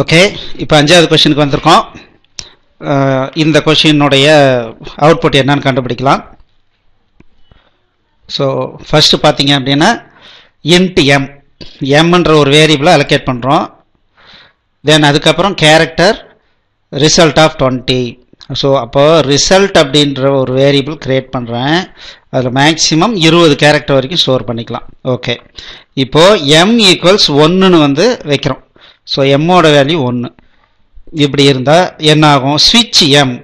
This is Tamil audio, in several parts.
ஓகே இப்போ அஞ்சாவது கொஷினுக்கு வந்திருக்கோம் இந்த கொஷினுடைய அவுட்புட் என்னன்னு கண்டுபிடிக்கலாம் ஸோ ஃபஸ்ட்டு பார்த்தீங்க அப்படின்னா இன்ட் எம் எம்ன்ற ஒரு வேரியபிளை அலோகேட் பண்ணுறோம் தென் அதுக்கப்புறம் character result of twenty so அப்போது ரிசல்ட் அப்படின்ற ஒரு வேரியபிள் க்ரியேட் பண்ணுறேன் அதில் மேக்ஸிமம் இருபது கேரக்டர் வரைக்கும் ஸ்டோர் பண்ணிக்கலாம் ஓகே இப்போது எம் ஈக்குவல்ஸ் ஒன்றுன்னு வந்து வைக்கிறோம் ஸோ எம்மோட வேல்யூ ஒன்று இப்படி இருந்தால் என்ன ஆகும் ஸ்விட்ச் எம்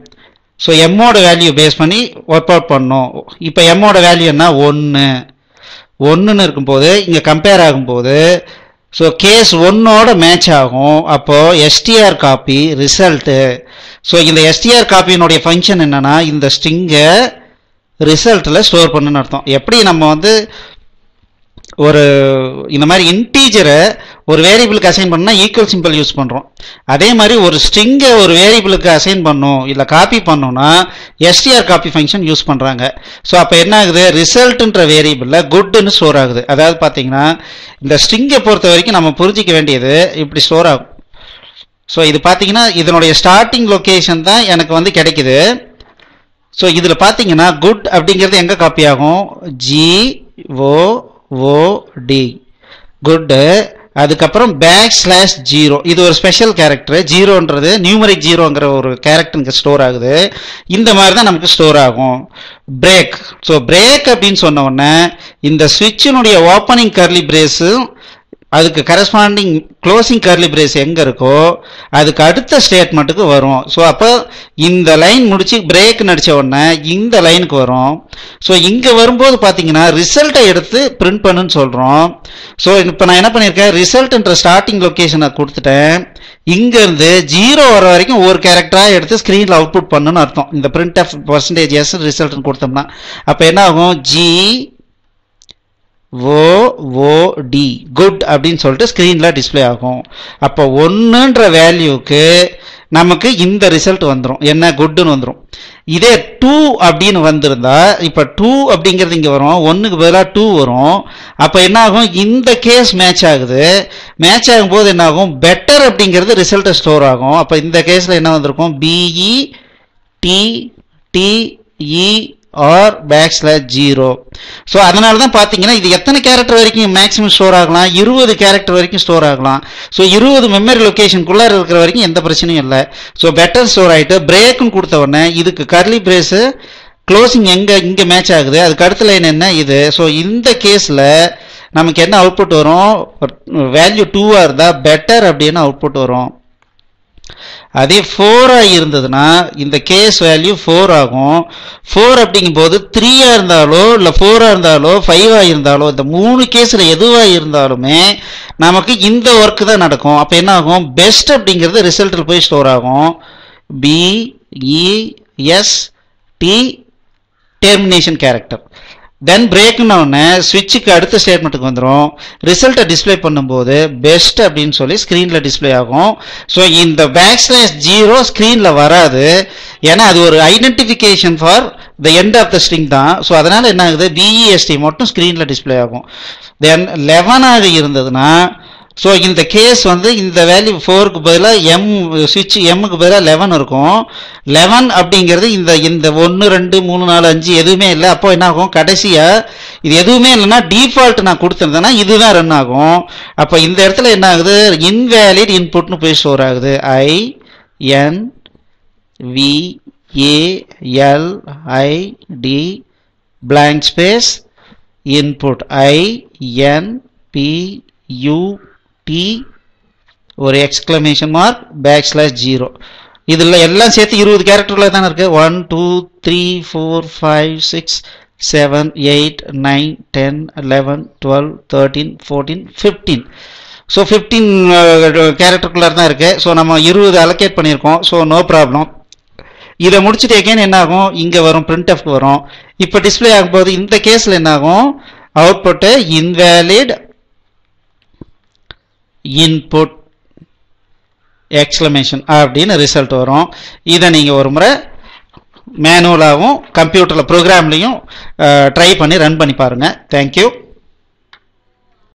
ஸோ எம்மோட வேல்யூ பேஸ் பண்ணி ஒர்க் அவுட் பண்ணோம் இப்போ எம்மோட வேல்யூ என்ன ஒன்று ஒன்றுன்னு இருக்கும்போது இங்கே கம்பேர் ஆகும்போது ஸோ கேஸ் ஒன்னோட மேட்ச் ஆகும் அப்போது எஸ்டிஆர் காப்பி ரிசல்ட்டு ஸோ இந்த எஸ்டிஆர் காப்பியினுடைய ஃபங்க்ஷன் என்னென்னா இந்த ஸ்ட்ரிங்கை ரிசல்ட்டில் ஸ்டோர் பண்ணுன்னு அர்த்தம் எப்படி நம்ம வந்து ஒரு இந்த மாதிரி இன்டீஜரை ஒரு வேரியபிளுக்கு அசைன் பண்ணால் ஈக்குவல் சிம்பிள் யூஸ் பண்ணுறோம் அதே மாதிரி ஒரு ஸ்ட்ரிங்கை ஒரு வேரியபிளுக்கு அசைன் பண்ணும் இல்லை காப்பி பண்ணோம்னா எஸ்டிஆர் காப்பி ஃபங்க்ஷன் யூஸ் பண்ணுறாங்க ஸோ அப்போ என்ன ஆகுது ரிசல்ட்டுன்ற வேரியபிளில் குட்டுன்னு ஸ்டோர் ஆகுது அதாவது பார்த்தீங்கன்னா இந்த ஸ்ட்ரிங்கை பொறுத்த வரைக்கும் நம்ம புரிஞ்சிக்க வேண்டியது இப்படி ஸ்டோர் ஆகும் ஸோ இது பார்த்தீங்கன்னா இதனுடைய ஸ்டார்டிங் லொக்கேஷன் தான் எனக்கு வந்து கிடைக்குது ஸோ இதில் பார்த்தீங்கன்னா குட் அப்படிங்கிறது எங்கே காப்பி ஆகும் G O O D good அதுக்கப்புறம் பேக் ஸ்லாஷ் ஜீரோ இது ஒரு ஸ்பெஷல் கேரக்டர் ஜீரோன்றது நியூமரிக் ஜீரோங்கிற ஒரு கேரக்டருக்கு ஸ்டோர் ஆகுது இந்த மாதிரி தான் நமக்கு ஸ்டோர் ஆகும் பிரேக் ஸோ பிரேக் அப்படின்னு சொன்ன உடனே இந்த சுவிட்சினுடைய ஓப்பனிங் கர்லி பிரேஸும் அதுக்கு கரஸ்பாண்டிங் க்ளோசிங் கர்லி பிரேஸ் எங்கே இருக்கோ அதுக்கு அடுத்த ஸ்டேட்மெண்ட்டுக்கு வரும் ஸோ அப்போ இந்த லைன் முடித்து பிரேக் நடித்த உடனே இந்த லைனுக்கு வரும் ஸோ இங்கே வரும்போது பார்த்தீங்கன்னா ரிசல்ட்டை எடுத்து பிரிண்ட் பண்ணுன்னு சொல்கிறோம் ஸோ இப்போ நான் என்ன பண்ணியிருக்கேன் ரிசல்ட்டுன்ற ஸ்டார்டிங் லொக்கேஷனை கொடுத்துட்டேன் இங்கேருந்து ஜீரோ வர வரைக்கும் ஒரு கேரக்டராக எடுத்து ஸ்க்ரீனில் அவுட்புட் பண்ணுன்னு அர்த்தம் இந்த பிரிண்ட் ஆஃப் பர்சன்டேஜ் எஸ் ரிசல்ட்னு கொடுத்தோம்னா அப்போ என்ன ஆகும் ஜி ஓஓடி குட் அப்படின்னு சொல்லிட்டு ஸ்க்ரீனில் டிஸ்பிளே ஆகும் அப்போ ஒன்றுன்ற வேல்யூவுக்கு நமக்கு இந்த ரிசல்ட் வந்துடும் என்ன குட்டுன்னு வந்துடும் இதே டூ அப்படின்னு வந்திருந்தா இப்போ டூ அப்படிங்கிறது இங்கே வரும் ஒன்றுக்கு பதிலாக டூ வரும் அப்போ என்ன ஆகும் இந்த கேஸ் மேட்ச் ஆகுது மேட்ச் ஆகும்போது என்ன ஆகும் பெட்டர் அப்படிங்கிறது ரிசல்ட்டு ஸ்டோர் ஆகும் அப்போ இந்த கேஸில் என்ன வந்திருக்கும் P E T T E R back slash zero so அதனால தான் பார்த்தீங்கன்னா இது எத்தனை கேரக்டர் வரைக்கும் மேக்ஸிமம் ஸ்டோர் ஆகலாம் இருபது கேரக்டர் வரைக்கும் ஸ்டோர் ஆகலாம் ஸோ இருபது மெமரி லொக்கேஷனுக்குள்ளே இருக்கிற வரைக்கும் எந்த பிரச்சனையும் இல்லை ஸோ பெட்டர் ஸ்டோர் ஆகிட்டு பிரேக்குன்னு கொடுத்த உடனே இதுக்கு கர்லி பிரேஸு க்ளோசிங் எங்கே இங்கே மேட்ச் ஆகுது அதுக்கு அடுத்த லைன் என்ன இது ஸோ இந்த கேஸில் நமக்கு என்ன அவுட்புட் வரும் வேல்யூ டூவாக இருந்தால் பெட்டர் அப்படின்னு அவுட்புட் வரும் அதே ஃபோராக இருந்ததுன்னா இந்த கேஸ் வேல்யூ ஃபோர் ஆகும் ஃபோர் அப்படிங்கும்போது த்ரீயாக இருந்தாலோ இல்லை ஃபோராக இருந்தாலோ ஃபைவாக இருந்தாலோ இந்த மூணு கேஸில் எதுவாக இருந்தாலுமே நமக்கு இந்த ஒர்க் தான் நடக்கும் அப்போ என்ன ஆகும் பெஸ்ட் அப்படிங்கிறது ரிசல்ட்டில் போய் ஸ்டோர் ஆகும் பிஇஎஸ்டி டெர்மினேஷன் கேரக்டர் தென் பிரேக்குனோடனே ஸ்விட்சுக்கு அடுத்த ஸ்டேட்மெண்ட்டுக்கு வந்துடும் ரிசல்ட்டை டிஸ்பிளே பண்ணும்போது பெஸ்ட் அப்படின்னு சொல்லி ஸ்க்ரீனில் டிஸ்பிளே ஆகும் ஸோ இந்த பேக்ஸ்லேஸ் ஜீரோ ஸ்க்ரீனில் வராது ஏன்னா அது ஒரு identification for the end of the string தான் ஸோ அதனால் என்ன ஆகுது பிஇஎஸ்டி e மட்டும் ஸ்க்ரீனில் டிஸ்பிளே ஆகும் தென் லெவனாக இருந்ததுன்னா ஸோ இந்த கேஸ் வந்து இந்த வேல்யூ ஃபோருக்கு பதிலாக எம் சுவிட்ச் எம்முக்கு பதிலாக லெவன் இருக்கும் லெவன் அப்படிங்கிறது இந்த இந்த ஒன்று ரெண்டு மூணு நாலு அஞ்சு எதுவுமே இல்லை அப்போ என்ன ஆகும் கடைசியாக இது எதுவுமே இல்லைன்னா டீஃபால்ட் நான் கொடுத்துருந்தேன்னா இதுதான் ரன் ஆகும் அப்போ இந்த இடத்துல என்ன ஆகுது இன்வேலிட் இன்புட்னு போய் ஸ்டோர் ஆகுது I N V A L D blank space input I N P U T ஒரு exclamation mark backslash 0 ஜீரோ இதில் எல்லாம் சேர்த்து இருபது கேரக்டரில் uh, தான் இருக்குது one two three four five six seven eight nine ten eleven twelve thirteen fourteen fifteen so fifteen கேரக்டருக்குள்ளே தான் இருக்குது ஸோ நம்ம இருபது அலோகேட் பண்ணியிருக்கோம் ஸோ நோ ப்ராப்ளம் இதை முடிச்சுட்டு எகெயின் என்னாகும் ஆகும் இங்கே வரும் பிரிண்ட் ஆஃப் வரும் இப்போ டிஸ்பிளே ஆகும்போது இந்த கேஸில் என்னாகும் output output invalid input exclamation அப்படின்னு ரிசல்ட் வரும் இதை நீங்கள் ஒரு முறை மேனுவலாகவும் கம்ப்யூட்டரில் ப்ரோக்ராம்லையும் ட்ரை பண்ணி ரன் பண்ணி பாருங்கள் தேங்க்யூ